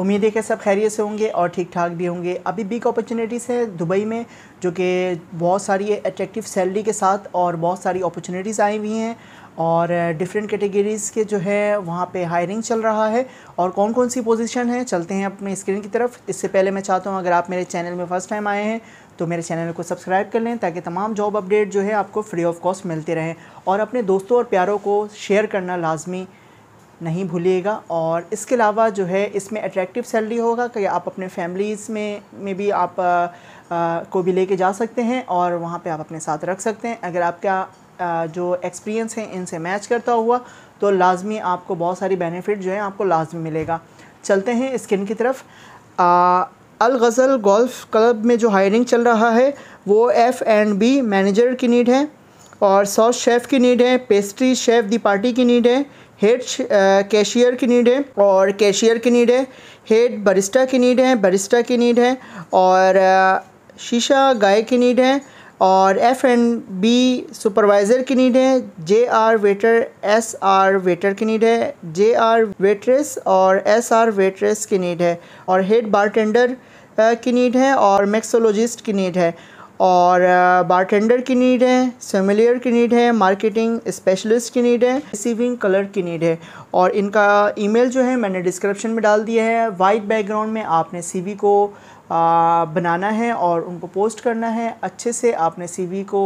उम्मीद है कि सब खैरियत से होंगे और ठीक ठाक भी होंगे अभी बिग अपॉर्चुनिटीज़ है दुबई में जो कि बहुत सारी अट्रैक्टिव सैलरी के साथ और बहुत सारी अपॉर्चुनिटीज़ आई हुई हैं और डिफरेंट कैटेगरीज़ के जो है वहाँ पे हायरिंग चल रहा है और कौन कौन सी पोजीशन है चलते हैं अपने स्क्रीन की तरफ इससे पहले मैं चाहता हूँ अगर आप मेरे चैनल में फ़र्स्ट टाइम आए हैं तो मेरे चैनल को सब्सक्राइब कर लें ताकि तमाम जॉब अपडेट जो है आपको फ्री ऑफ कॉस्ट मिलते रहें और अपने दोस्तों और प्यारों को शेयर करना लाजमी नहीं भूलिएगा और इसके अलावा जो है इसमें अट्रैक्टिव सैलरी होगा कि आप अपने फैमिलीज़ में में भी आप आ, आ, को भी लेके जा सकते हैं और वहाँ पे आप अपने साथ रख सकते हैं अगर आपका आ, जो एक्सपीरियंस है इनसे मैच करता हुआ तो लाजमी आपको बहुत सारी बेनिफिट जो है आपको लाजमी मिलेगा चलते हैं स्किन की तरफ अल गज़ल गोल्फ़ क्लब में जो हायरिंग चल रहा है वो एफ़ एंड बी मैनेजर की नीड है और सॉस शेफ़ की नीड है पेस्ट्री शेफ़ दी पार्टी की नीड है हेड कैशियर की नीड है और कैशियर की नीड है हेड बरिस्टा की नीड है बरिस्टा की नीड है और शीशा गाय की नीड है और एफ एंड बी सुपरवाइज़र की नीड है J R waiter S R waiter की नीड है जे आर वेट्रेस और एस आर वेट्रेस की नीड है और हेड बारटेंडर की नीड है और मैक्सोलॉजिस्ट की नीड है और बारटेंडर की नीड है सेमिलियर की नीड है मार्केटिंग स्पेशलिस्ट की नीड है रिसीविंग कलर की नीड है और इनका ईमेल जो है मैंने डिस्क्रिप्शन में डाल दिया है वाइट बैकग्राउंड में आपने सीवी को बनाना है और उनको पोस्ट करना है अच्छे से आपने सीवी को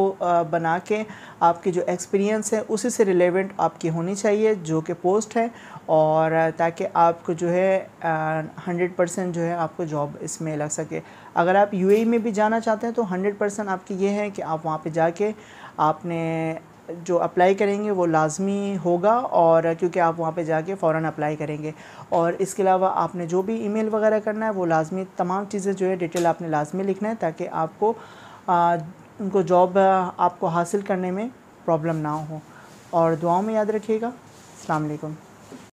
बना के आपकी जो एक्सपीरियंस है उसी से रिलेवेंट आपकी होनी चाहिए जो कि पोस्ट है और ताकि आपको जो है हंड्रेड परसेंट जो है आपको जॉब इसमें लग सके अगर आप यूएई e में भी जाना चाहते हैं तो हंड्रेड परसेंट आपकी ये है कि आप वहाँ पे जाके आपने जो अप्लाई करेंगे वो लाजमी होगा और क्योंकि आप वहाँ पे जाके फ़ौर अप्लाई करेंगे और इसके अलावा आपने जो भी ईमेल वगैरह करना है वो लाजमी तमाम चीज़ें जो है डिटेल आपने लाजमी लिखना है ताकि आपको आ, उनको जॉब आपको हासिल करने में प्रॉब्लम ना हो और दुआओं में याद रखिएगा अलैक्म